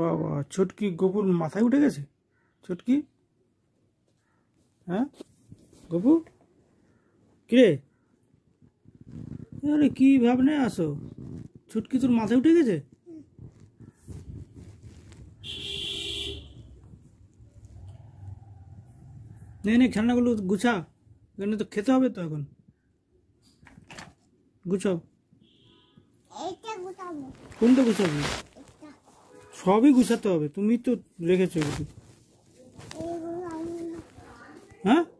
বাবা ছোটকি গোপুর মাথায় উঠে গেছে ছোটকি হ্যাঁ গপু কিরে আরে কি ভাবনে আসো ছুটকি তোর মাথায় উঠে গেছে নেই নেই খেলনাগুলো গুছা এখানে তো খেতে হবে তো এখন গুছাও কোনটা গুছাবি সবই গুছাতে হবে তুমি তো রেখেছো হ্যাঁ